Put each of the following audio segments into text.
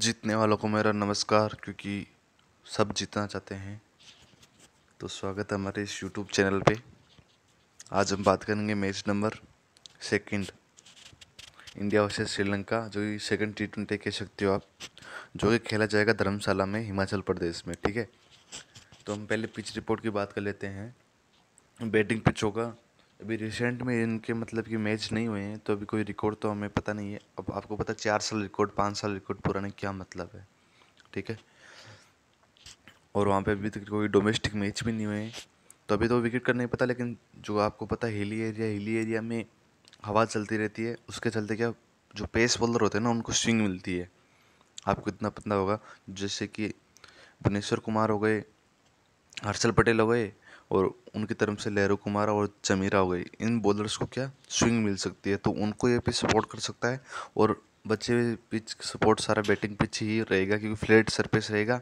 जीतने वालों को मेरा नमस्कार क्योंकि सब जीतना चाहते हैं तो स्वागत है हमारे इस यूट्यूब चैनल पे आज हम बात करेंगे match number second India versus Sri Lanka जो कि सेकंड टी ट्वेंटी कह सकते हो आप जो कि खेला जाएगा धर्मशाला में हिमाचल प्रदेश में ठीक है तो हम पहले पिच रिपोर्ट की बात कर लेते हैं बैटिंग पिच होगा अभी रिसेंट में इनके मतलब कि मैच नहीं हुए हैं तो अभी कोई रिकॉर्ड तो हमें पता नहीं है अब आपको पता चार साल रिकॉर्ड पाँच साल रिकॉर्ड पुराने क्या मतलब है ठीक है और वहाँ पे अभी तक कोई डोमेस्टिक मैच भी नहीं हुए हैं तो अभी तो विकेट का नहीं पता लेकिन जो आपको पता हिली एरिया हिली एरिया में हवा चलती रहती है उसके चलते क्या जो पेस बॉलर होते हैं ना उनको स्विंग मिलती है आपको इतना पता होगा जैसे कि भुवनेश्वर कुमार हो गए हर्षल पटेल हो गए और उनकी तरफ से लहरू कुमार और चमीरा हो गई इन बॉलर्स को क्या स्विंग मिल सकती है तो उनको ये पिच सपोर्ट कर सकता है और बच्चे पिच सपोर्ट सारा बैटिंग पिच ही रहेगा क्योंकि फ्लैट सरफेस रहेगा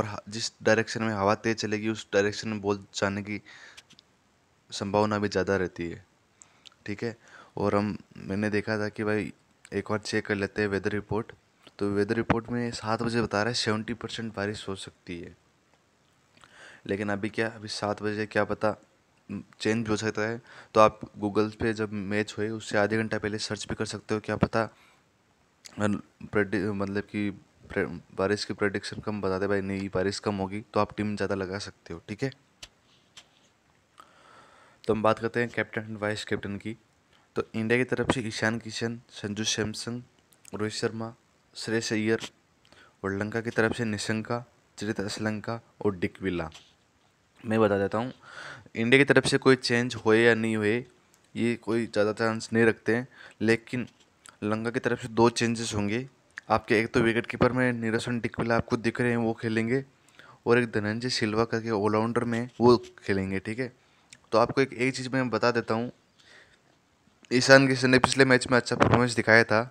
और जिस डायरेक्शन में हवा तेज चलेगी उस डायरेक्शन में बॉल जाने की संभावना भी ज़्यादा रहती है ठीक है और हम मैंने देखा था कि भाई एक बार चेक कर लेते हैं वेदर रिपोर्ट तो वेदर रिपोर्ट में सात बजे बता रहा है सेवेंटी परसेंट बारिश हो सकती है लेकिन अभी क्या अभी सात बजे क्या पता चेंज भी हो सकता है तो आप गूगल पे जब मैच हुए उससे आधे घंटा पहले सर्च भी कर सकते हो क्या पता मतलब कि बारिश की प्रडिक्शन कम बता दे भाई नहीं बारिश कम होगी तो आप टीम ज़्यादा लगा सकते हो ठीक है तो हम बात करते हैं कैप्टन एंड वाइस कैप्टन की तो इंडिया की तरफ से ईशान किशन संजू सैमसन रोहित शर्मा श्रेयस अय्यर और लंका की तरफ से निशंका चरित असलंका और डिक विला मैं बता देता हूँ इंडिया की तरफ से कोई चेंज हुए या नहीं हुए ये कोई ज़्यादा चांस नहीं रखते हैं लेकिन लंका की तरफ से दो चेंजेस होंगे आपके एक तो विकेट कीपर में नीरसन टिकविला आपको दिख रहे हैं वो खेलेंगे और एक धनंजय सिल्वा करके ऑलराउंडर में वो खेलेंगे ठीक है तो आपको एक एक चीज़ मैं बता देता हूँ ईशान किशन ने पिछले मैच में अच्छा परफॉर्मेंस दिखाया था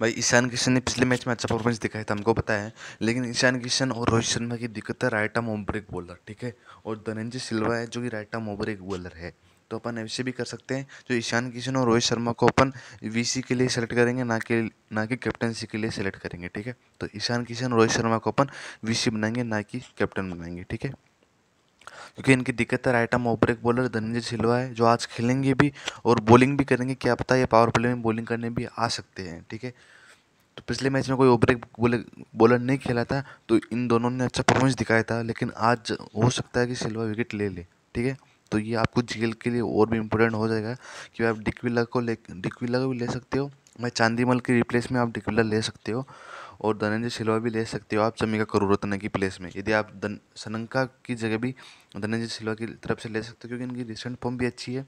भाई ईशान किशन ने पिछले मैच में अच्छा परफॉर्मेंस दिखाया था हमको पता है लेकिन ईशान किशन और रोहित शर्मा की दिक्कत है राइट आर्म ओम बॉलर ठीक है और धनंजय सिल्वा है जो कि राइट आर्म ओम बॉलर है तो अपन ऐसे भी कर सकते हैं जो ईशान किशन और रोहित शर्मा को अपन वीसी के लिए सेलेक्ट करेंगे ना कि ना कि कैप्टनसी के लिए सेलेक्ट करेंगे ठीक है तो ईशान किशन रोहित शर्मा को अपन वीसी बनाएंगे ना कि कैप्टन बनाएंगे ठीक है क्योंकि इनकी दिक्कत है right arm open break bowler Dhananjaya Silva है जो आज खेलेंगे भी और बॉलिंग भी करेंगे क्या पता ये पावर प्ले में बॉलिंग करने भी आ सकते हैं ठीक है तो पिछले मैच में कोई ओवर बॉलर बॉलर नहीं खेला था तो इन दोनों ने अच्छा परफॉर्मेंस दिखाया था लेकिन आज हो सकता है कि सिल्वा विकेट ले ले ठीक है तो ये आपको जेल के लिए और भी इम्पोर्टेंट हो जाएगा कि आप डिक्विला को ले डिक्विला को भी ले सकते हो मैं चांदीमल के रिप्लेस में आप डिक्विला ले सकते हो और धनंजय सिल्वा भी ले सकते हो आप चमिका करूरत्न की प्लेस में यदि आप धन सनंका की जगह भी धनंजय सिल्वा की तरफ से ले सकते हो क्योंकि इनकी रिसेंट फॉर्म भी अच्छी है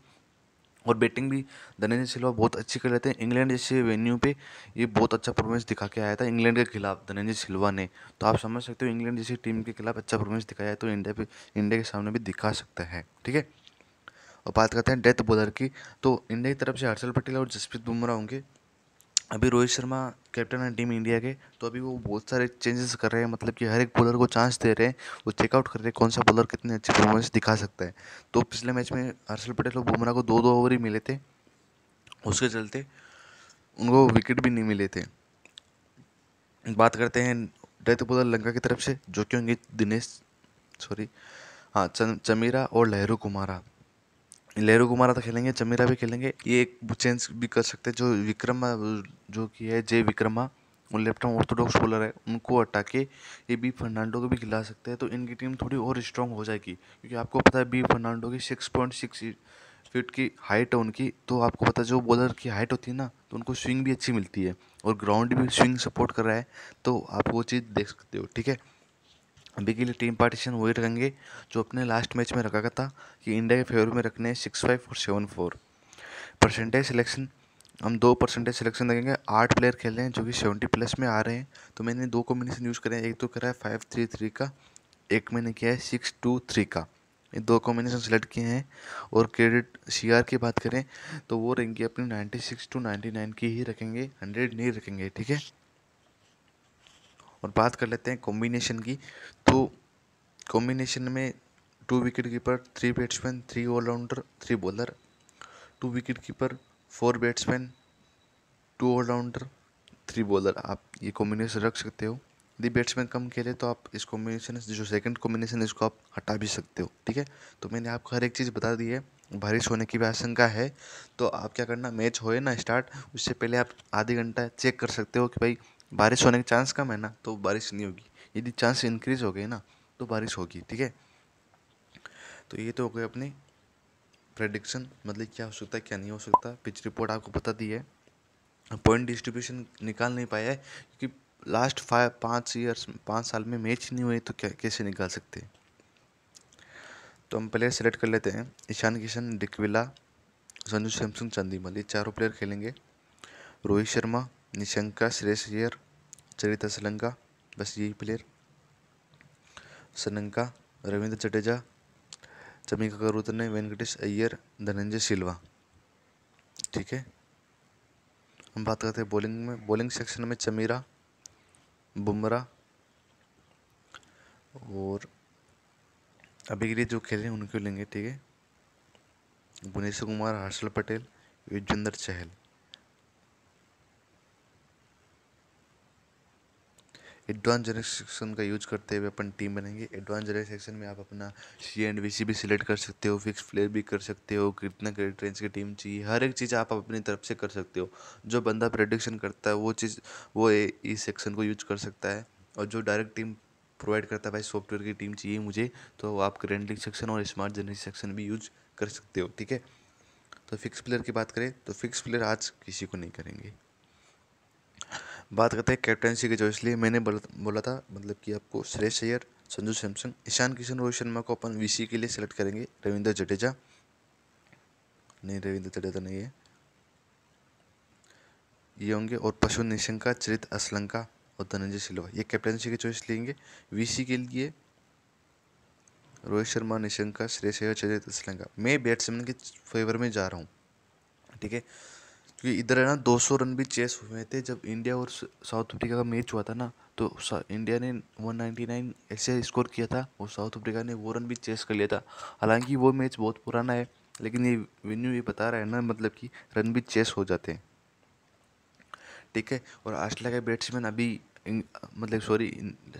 और बैटिंग भी धनंजय सिल्वा बहुत अच्छी कर लेते हैं इंग्लैंड जैसे वेन्यू पे ये बहुत अच्छा परफॉर्मेंस दिखा के आया था इंग्लैंड के खिलाफ धनंजय सिल्वा ने तो आप समझ सकते हो इंग्लैंड जैसी टीम के खिलाफ अच्छा परफॉर्मेंस दिखाया है तो इंडिया पे इंडिया के सामने भी दिखा सकता है ठीक है और बात करते हैं डेथ बॉलर की तो इंडिया की तरफ से हर्षल पटेल और जसप्रीत बुमराह होंगे अभी रोहित शर्मा कैप्टन है टीम इंडिया के तो अभी वो बहुत सारे चेंजेस कर रहे हैं मतलब कि हर एक बॉलर को चांस दे रहे हैं वो चेकआउट कर रहे हैं कौन सा बॉलर कितने अच्छी परफॉर्मेंस दिखा सकता है तो पिछले मैच में हर्षल पटेल और बुमराह को दो दो ओवर ही मिले थे उसके चलते उनको विकेट भी नहीं मिले थे बात करते हैं डेथ बॉलर लंका की तरफ से जो कि होंगे दिनेश सॉरी हाँ चमीरा और लहरू कुमारा लेहरू कुमारा तो खेलेंगे चमीरा भी खेलेंगे ये एक चेंज भी कर सकते हैं जो विक्रमा जो कि है जय विक्रमा वो लेफ्ट हम ऑर्थोडॉक्स बॉलर है उनको हटा के ये बी फर्नांडो को भी खिला सकते हैं तो इनकी टीम थोड़ी और स्ट्रांग हो जाएगी क्योंकि आपको पता है बी फर्नांडो की सिक्स पॉइंट सिक्स फिट की हाइट है उनकी तो आपको पता है जो बॉलर की हाइट होती है ना तो उनको स्विंग भी अच्छी मिलती है और ग्राउंड भी स्विंग सपोर्ट कर रहा है तो आप वो चीज़ देख सकते हो ठीक है अभी के लिए टीम पार्टीशन वही रखेंगे जो अपने लास्ट मैच में रखा था कि इंडिया के फेवर में रखने हैं सिक्स फाइव और सेवन फोर परसेंटेज सिलेक्शन हम दो परसेंटेज सिलेक्शन देखेंगे आठ प्लेयर खेल रहे हैं जो कि सेवेंटी प्लस में आ रहे हैं तो मैंने दो कॉम्बिनेशन यूज़ करें एक तो करा है फाइव थ्री थ्री का एक मैंने किया है सिक्स टू थ्री का ये दो कॉम्बिनेशन सेलेक्ट किए हैं और क्रेडिट आर की बात करें तो वो रहेंगे अपनी ninety six to ninety nine की ही रखेंगे हंड्रेड नहीं रखेंगे ठीक है और बात कर लेते हैं कॉम्बिनेशन की तो कॉम्बिनेशन में two wicket keeper three batsman three allrounder three bowler two wicket keeper four batsman two allrounder three bowler आप ये कॉम्बिनेशन रख सकते हो यदि बैट्समैन कम खेले तो आप इस कॉम्बिनेशन जो सेकंड कॉम्बिनेशन है इसको आप हटा भी सकते हो ठीक है तो मैंने आपको हर एक चीज़ बता दी है बारिश होने की भी आशंका है तो आप क्या करना मैच होए ना स्टार्ट उससे पहले आप आधे घंटा चेक कर सकते हो कि भाई बारिश होने के चांस कम है ना तो बारिश नहीं होगी यदि चांस इंक्रीज हो गए ना तो बारिश होगी ठीक है तो ये तो हो गए अपनी प्रडिक्शन मतलब क्या हो सकता है क्या नहीं हो सकता पिच रिपोर्ट आपको बता दी है पॉइंट डिस्ट्रीब्यूशन निकाल नहीं पाया है क्योंकि लास्ट फाइव पाँच ईयर्स पाँच साल में मैच नहीं हुए तो क्या कैसे निकाल सकते हैं तो हम प्लेयर सेलेक्ट कर लेते हैं ईशान किशन डिकविला संजू सैमसंग चंदीमल ये चारों प्लेयर खेलेंगे रोहित शर्मा निशंका श्रेष अय्यर चरिता सलंका बस यही प्लेयर सलंका रविंद्र जडेजा चमिका करूत ने वेंकटेश अय्यर धनंजय सिल्वा ठीक है हम बात करते हैं बॉलिंग में बॉलिंग सेक्शन में चमीरा बुमरा और अभी के लिए जो खेल हैं उनको लेंगे ठीक है Bhuvneshwar Kumar Harshal Patel Yuzvendra Chahal advance xerox section का यूज करते हुए अपन टीम बनाएंगे एडवांस जेरेक्स सेक्शन में आप अपना सी एंड वी सी भी सिलेक्ट कर सकते हो फिक्स प्लेयर भी कर सकते हो कितना क्रेडिट रेंज की टीम चाहिए हर एक चीज़ आप अपनी तरफ से कर सकते हो जो बंदा प्रडिक्शन करता है वो चीज़ वो इस सेक्शन को यूज कर सकता है और जो डायरेक्ट टीम प्रोवाइड करता है भाई सॉफ्टवेयर की टीम चाहिए मुझे तो आप करेंटली सेक्शन और स्मार्ट जनरेट सेक्शन भी यूज कर सकते हो ठीक है तो फिक्स प्लेयर की बात करें तो फिक्स प्लेयर आज किसी को नहीं करेंगे बात करते हैं कैप्टनसी की जो इसलिए मैंने बोला था मतलब कि आपको श्रेयस अय्यर संजू सैमसंग ईशान किशन रोहित शर्मा को अपन वीसी के लिए सेलेक्ट करेंगे रविंद्र जडेजा नहीं रविंद्र जडेजा नहीं है ये होंगे और पशु निशंका चरित असलंका और धनंजय सिल्वा ये कैप्टनसी के चॉइस लेंगे वीसी के लिए रोहित शर्मा निशंका श्रेयस अय्यर चरित असलंका मैं बैट्समैन के फेवर में जा रहा हूँ ठीक है क्योंकि इधर है ना 200 रन भी चेस हुए थे जब इंडिया और साउथ अफ्रीका का मैच हुआ था ना तो इंडिया ने 199 ऐसे स्कोर किया था और साउथ अफ्रीका ने वो रन भी चेस कर लिया था हालांकि वो मैच बहुत पुराना है लेकिन ये वेन्यू ये बता रहा है ना मतलब कि रन भी चेस हो जाते हैं ठीक है और आस्ट्रेलिया के बैट्समैन अभी मतलब सॉरी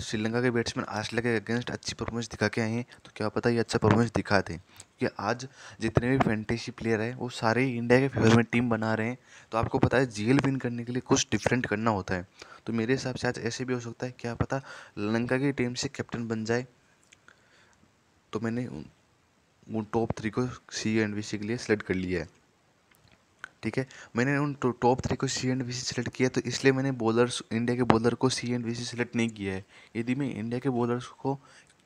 श्रीलंका के बैट्समैन आस्ट्रेलिया के अगेंस्ट अच्छी परफॉर्मेंस दिखा के आए हैं तो क्या पता ये अच्छा परफॉर्मेंस दिखा दें क्योंकि आज जितने भी फैंटेसी प्लेयर हैं वो सारे इंडिया के फेवर में टीम बना रहे हैं तो आपको पता है जीएल विन करने के लिए कुछ डिफरेंट करना होता है तो मेरे हिसाब से आज ऐसे भी हो सकता है क्या पता लंका की टीम से कैप्टन बन जाए तो मैंने वो टॉप थ्री को सी एंड वी सी के लिए सेलेक्ट कर लिया है ठीक है मैंने उन टॉप थ्री को C and V C select किया तो इसलिए मैंने बॉलर्स इंडिया के बॉलर को C and V C select नहीं किया है यदि मैं इंडिया के बॉलर्स को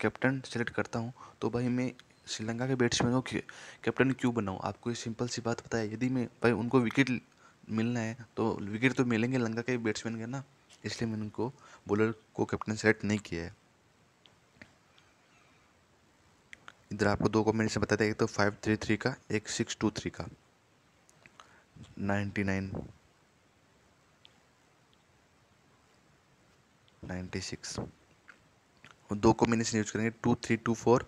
कैप्टन सेलेक्ट करता हूँ तो भाई मैं श्रीलंका के बैट्समैन को कैप्टन क्यों बनाऊँ आपको ये सिंपल सी बात बताया यदि मैं भाई उनको विकेट मिलना है तो विकेट तो मिलेंगे लंका के बैट्समैन के ना इसलिए मैंने उनको बॉलर को कैप्टन सेलेक्ट नहीं किया है इधर आपको दो कॉम्बिनेशन बताया एक तो फाइव थ्री थ्री का एक सिक्स टू थ्री का नाइन्टी नाइन नाइन्टी सिक्स दो कॉम्बिनेशन यूज करेंगे two three two four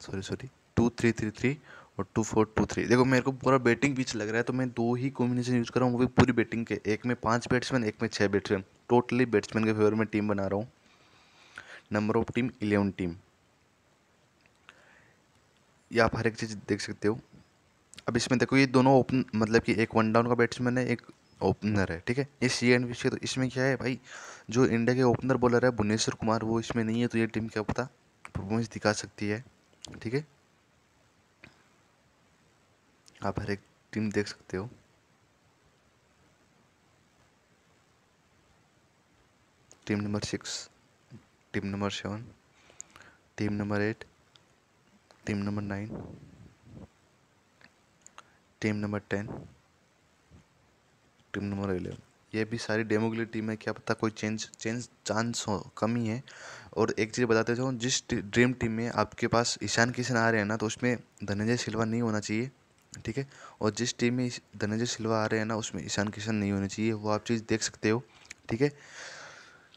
sorry sorry two three three three और टू फोर टू थ्री देखो मेरे को पूरा बैटिंग बीच लग रहा है तो मैं दो ही कॉम्बिनेशन यूज कर रहा हूँ वो भी पूरी बैटिंग के एक में पांच बैट्समैन एक में छः बैट्समैन टोटली बैट्समैन के फेवर में टीम बना रहा हूँ number of team eleven team या आप हर एक चीज़ देख सकते हो अब इसमें देखो ये दोनों ओपन मतलब कि एक वन डाउन का बैट्समैन है एक ओपनर है ठीक है ये सी एंड विश तो इसमें क्या है भाई जो इंडिया के ओपनर बॉलर है भुवनेश्वर कुमार वो इसमें नहीं है तो ये टीम क्या पता परफॉर्मेंस दिखा सकती है ठीक है आप हर एक टीम देख सकते हो team number six team number seven team number eight team number nine team number ten team number eleven ये भी सारी डेमो के लिए टीम है क्या पता कोई चेंज चेंज चांस हो कम ही है और एक चीज़ बताते जाऊँ जिस ड्रीम टीम में आपके पास ईशान किशन आ रहे हैं ना तो उसमें धनंजय सिल्वा नहीं होना चाहिए ठीक है और जिस टीम में धनंजय सिल्वा आ रहे हैं ना उसमें ईशान किशन नहीं होने चाहिए वो आप चीज़ देख सकते हो ठीक है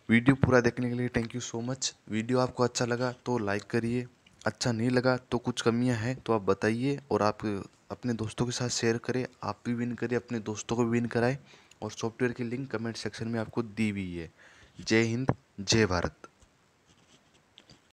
वीडियो पूरा देखने के लिए thank you so much video आपको अच्छा लगा तो लाइक करिए अच्छा नहीं लगा तो कुछ कमियां हैं तो आप बताइए और आप अपने दोस्तों के साथ शेयर करें आप भी विन करें अपने दोस्तों को भी विन कराएं और सॉफ्टवेयर की लिंक कमेंट सेक्शन में आपको दी हुई है जय हिंद जय भारत